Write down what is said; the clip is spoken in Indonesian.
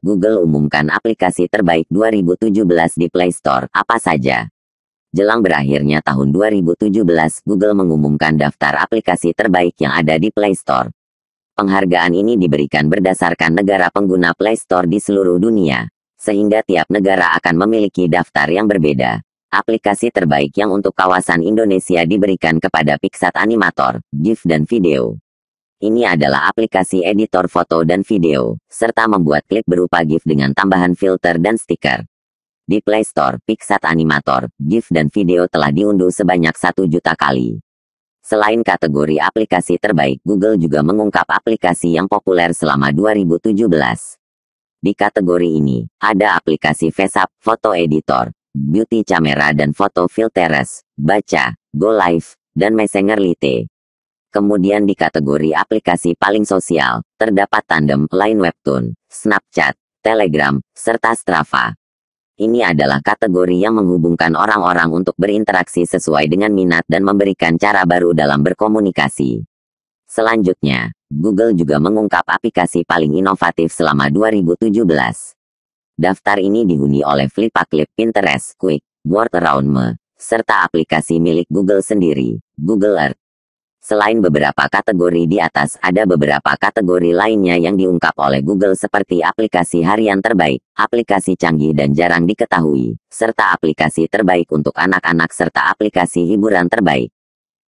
Google umumkan aplikasi terbaik 2017 di Play Store, apa saja. Jelang berakhirnya tahun 2017, Google mengumumkan daftar aplikasi terbaik yang ada di Play Store. Penghargaan ini diberikan berdasarkan negara pengguna Play Store di seluruh dunia, sehingga tiap negara akan memiliki daftar yang berbeda aplikasi terbaik yang untuk kawasan Indonesia diberikan kepada Pixat Animator, GIF dan video. Ini adalah aplikasi editor foto dan video, serta membuat klip berupa GIF dengan tambahan filter dan stiker. Di Play Store, Pixat Animator, GIF dan video telah diunduh sebanyak 1 juta kali. Selain kategori aplikasi terbaik, Google juga mengungkap aplikasi yang populer selama 2017. Di kategori ini, ada aplikasi FaceApp, Foto Editor, Beauty Camera dan Foto Filteres, Baca, Go Live, dan Messenger Lite. Kemudian di kategori aplikasi paling sosial, terdapat Tandem, lain Webtoon, Snapchat, Telegram, serta Strava. Ini adalah kategori yang menghubungkan orang-orang untuk berinteraksi sesuai dengan minat dan memberikan cara baru dalam berkomunikasi. Selanjutnya, Google juga mengungkap aplikasi paling inovatif selama 2017. Daftar ini dihuni oleh FlipaClip, Pinterest Quick, Word Around Me, serta aplikasi milik Google sendiri, Google Earth. Selain beberapa kategori di atas, ada beberapa kategori lainnya yang diungkap oleh Google seperti aplikasi harian terbaik, aplikasi canggih dan jarang diketahui, serta aplikasi terbaik untuk anak-anak serta aplikasi hiburan terbaik.